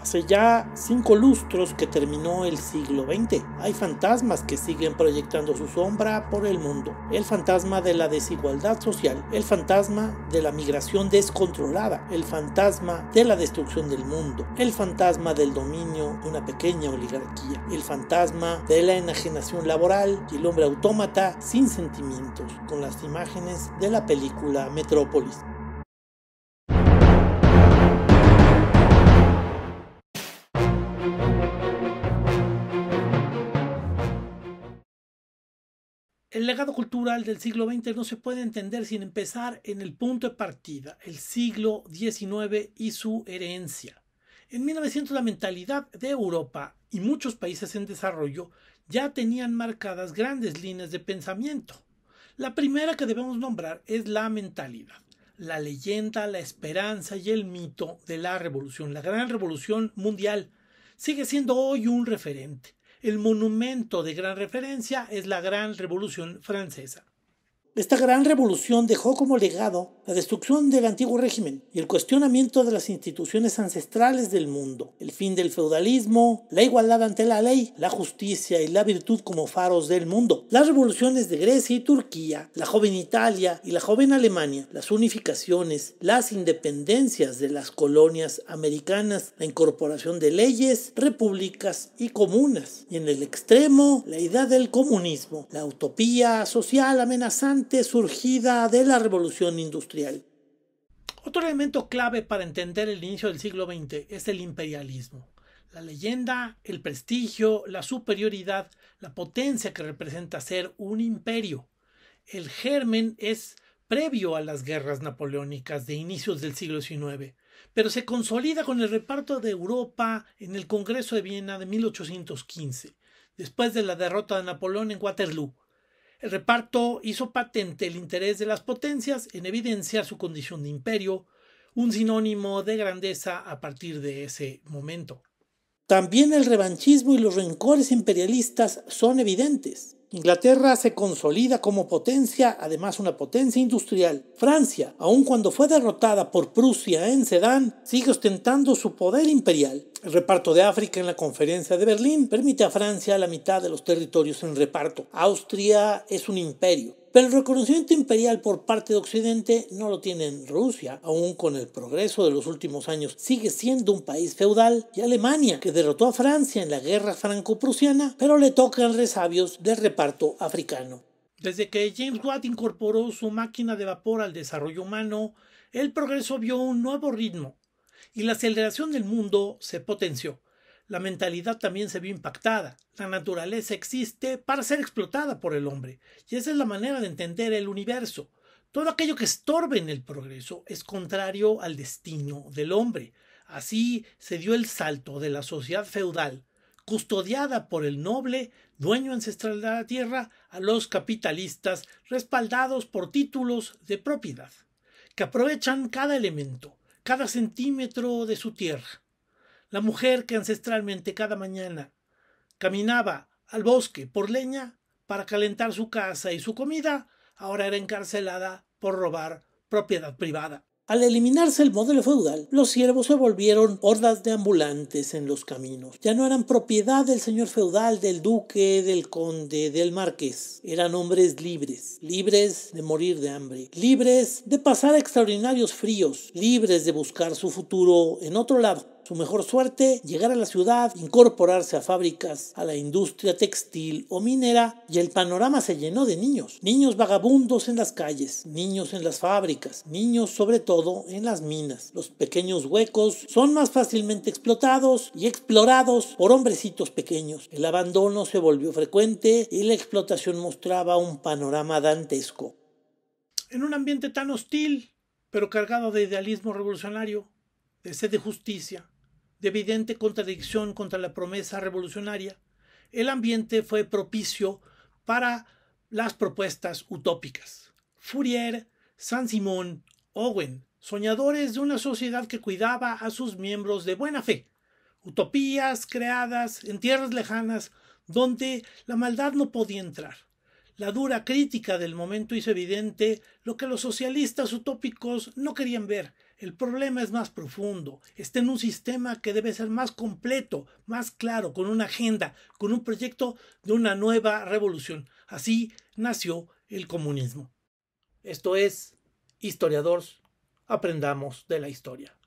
Hace ya cinco lustros que terminó el siglo XX. Hay fantasmas que siguen proyectando su sombra por el mundo. El fantasma de la desigualdad social, el fantasma de la migración descontrolada, el fantasma de la destrucción del mundo, el fantasma del dominio de una pequeña oligarquía, el fantasma de la enajenación laboral y el hombre autómata sin sentimientos, con las imágenes de la película Metrópolis. El legado cultural del siglo XX no se puede entender sin empezar en el punto de partida, el siglo XIX y su herencia. En 1900 la mentalidad de Europa y muchos países en desarrollo ya tenían marcadas grandes líneas de pensamiento. La primera que debemos nombrar es la mentalidad, la leyenda, la esperanza y el mito de la revolución, la gran revolución mundial, sigue siendo hoy un referente. El monumento de gran referencia es la Gran Revolución Francesa. Esta gran revolución dejó como legado la destrucción del antiguo régimen y el cuestionamiento de las instituciones ancestrales del mundo, el fin del feudalismo, la igualdad ante la ley, la justicia y la virtud como faros del mundo, las revoluciones de Grecia y Turquía, la joven Italia y la joven Alemania, las unificaciones, las independencias de las colonias americanas, la incorporación de leyes, repúblicas y comunas, y en el extremo la idea del comunismo, la utopía social amenazante, surgida de la revolución industrial. Otro elemento clave para entender el inicio del siglo XX es el imperialismo. La leyenda, el prestigio, la superioridad, la potencia que representa ser un imperio. El germen es previo a las guerras napoleónicas de inicios del siglo XIX, pero se consolida con el reparto de Europa en el Congreso de Viena de 1815, después de la derrota de Napoleón en Waterloo, el reparto hizo patente el interés de las potencias en evidenciar su condición de imperio, un sinónimo de grandeza a partir de ese momento. También el revanchismo y los rencores imperialistas son evidentes. Inglaterra se consolida como potencia, además una potencia industrial. Francia, aun cuando fue derrotada por Prusia en Sedán, sigue ostentando su poder imperial. El reparto de África en la conferencia de Berlín permite a Francia la mitad de los territorios en reparto. Austria es un imperio. Pero el reconocimiento imperial por parte de Occidente no lo tiene Rusia, aún con el progreso de los últimos años. Sigue siendo un país feudal y Alemania, que derrotó a Francia en la guerra franco-prusiana, pero le tocan resabios del reparto africano. Desde que James Watt incorporó su máquina de vapor al desarrollo humano, el progreso vio un nuevo ritmo y la aceleración del mundo se potenció. La mentalidad también se vio impactada. La naturaleza existe para ser explotada por el hombre, y esa es la manera de entender el universo. Todo aquello que estorbe en el progreso es contrario al destino del hombre. Así se dio el salto de la sociedad feudal, custodiada por el noble, dueño ancestral de la tierra, a los capitalistas, respaldados por títulos de propiedad, que aprovechan cada elemento, cada centímetro de su tierra. La mujer que ancestralmente cada mañana caminaba al bosque por leña para calentar su casa y su comida, ahora era encarcelada por robar propiedad privada. Al eliminarse el modelo feudal, los siervos se volvieron hordas de ambulantes en los caminos. Ya no eran propiedad del señor feudal, del duque, del conde, del marqués. Eran hombres libres, libres de morir de hambre, libres de pasar extraordinarios fríos, libres de buscar su futuro en otro lado su mejor suerte, llegar a la ciudad, incorporarse a fábricas, a la industria textil o minera, y el panorama se llenó de niños. Niños vagabundos en las calles, niños en las fábricas, niños sobre todo en las minas. Los pequeños huecos son más fácilmente explotados y explorados por hombrecitos pequeños. El abandono se volvió frecuente y la explotación mostraba un panorama dantesco. En un ambiente tan hostil, pero cargado de idealismo revolucionario, de sed de justicia, de evidente contradicción contra la promesa revolucionaria, el ambiente fue propicio para las propuestas utópicas. Fourier, Saint-Simon, Owen, soñadores de una sociedad que cuidaba a sus miembros de buena fe, utopías creadas en tierras lejanas donde la maldad no podía entrar. La dura crítica del momento hizo evidente lo que los socialistas utópicos no querían ver, el problema es más profundo, está en un sistema que debe ser más completo, más claro, con una agenda, con un proyecto de una nueva revolución. Así nació el comunismo. Esto es, historiadores, aprendamos de la historia.